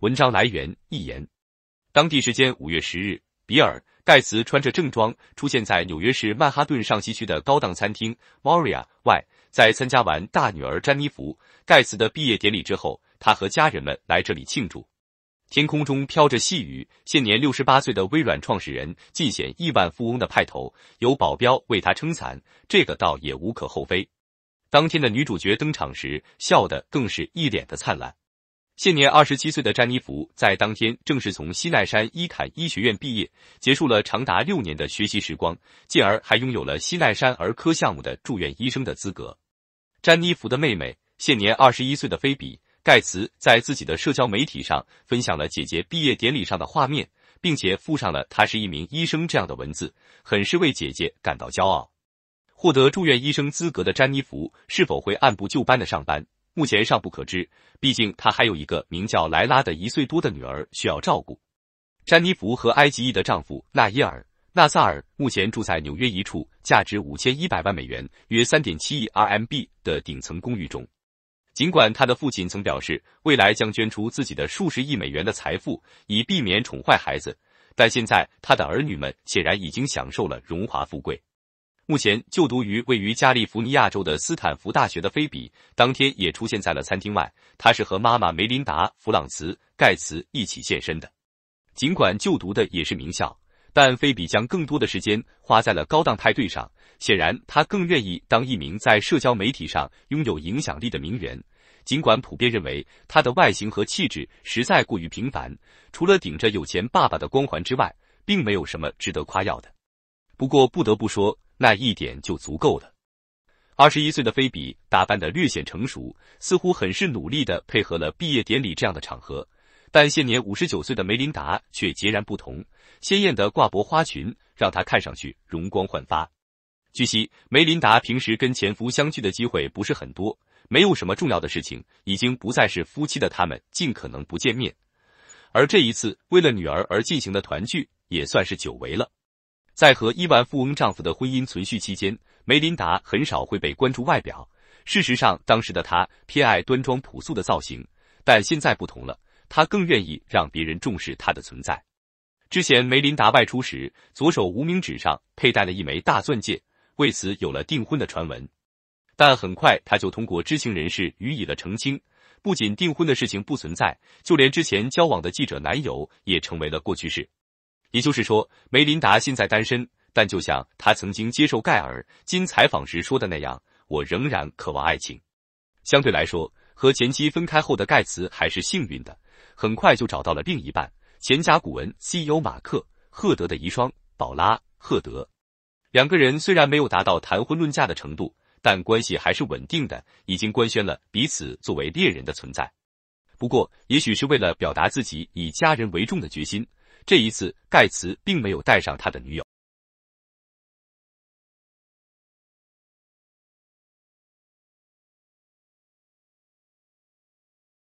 文章来源：一言。当地时间五月十日，比尔·盖茨穿着正装出现在纽约市曼哈顿上西区的高档餐厅 Maria 外，在参加完大女儿詹妮弗·盖茨的毕业典礼之后，他和家人们来这里庆祝。天空中飘着细雨，现年六十八岁的微软创始人尽显亿万富翁的派头，有保镖为他撑伞，这个倒也无可厚非。当天的女主角登场时，笑得更是一脸的灿烂。现年二十七岁的詹妮弗在当天正式从西奈山伊坎医学院毕业，结束了长达六年的学习时光，进而还拥有了西奈山儿科项目的住院医生的资格。詹妮弗的妹妹现年二十一岁的菲比·盖茨在自己的社交媒体上分享了姐姐毕业典礼上的画面，并且附上了她是一名医生这样的文字，很是为姐姐感到骄傲。获得住院医生资格的詹妮弗是否会按部就班的上班？目前尚不可知，毕竟他还有一个名叫莱拉的一岁多的女儿需要照顾。詹妮弗和埃及裔的丈夫纳耶尔·纳萨尔目前住在纽约一处价值五千一百万美元（约三点七亿 RMB） 的顶层公寓中。尽管他的父亲曾表示未来将捐出自己的数十亿美元的财富，以避免宠坏孩子，但现在他的儿女们显然已经享受了荣华富贵。目前就读于位于加利福尼亚州的斯坦福大学的菲比，当天也出现在了餐厅外。他是和妈妈梅琳达·弗朗茨·盖茨一起现身的。尽管就读的也是名校，但菲比将更多的时间花在了高档派对上。显然，他更愿意当一名在社交媒体上拥有影响力的名媛。尽管普遍认为他的外形和气质实在过于平凡，除了顶着有钱爸爸的光环之外，并没有什么值得夸耀的。不过，不得不说。那一点就足够了。二十一岁的菲比打扮的略显成熟，似乎很是努力的配合了毕业典礼这样的场合。但现年五十九岁的梅琳达却截然不同，鲜艳的挂脖花裙让她看上去容光焕发。据悉，梅琳达平时跟前夫相聚的机会不是很多，没有什么重要的事情，已经不再是夫妻的他们尽可能不见面。而这一次为了女儿而进行的团聚，也算是久违了。在和亿万富翁丈夫的婚姻存续期间，梅琳达很少会被关注外表。事实上，当时的她偏爱端庄朴素的造型，但现在不同了，她更愿意让别人重视她的存在。之前梅琳达外出时，左手无名指上佩戴了一枚大钻戒，为此有了订婚的传闻。但很快，她就通过知情人士予以了澄清，不仅订婚的事情不存在，就连之前交往的记者男友也成为了过去式。也就是说，梅琳达现在单身，但就像她曾经接受盖尔金采访时说的那样，我仍然渴望爱情。相对来说，和前妻分开后的盖茨还是幸运的，很快就找到了另一半。前甲骨文 CEO 马克·赫德的遗孀保拉·赫德，两个人虽然没有达到谈婚论嫁的程度，但关系还是稳定的，已经官宣了彼此作为恋人的存在。不过，也许是为了表达自己以家人为重的决心。这一次，盖茨并没有带上他的女友。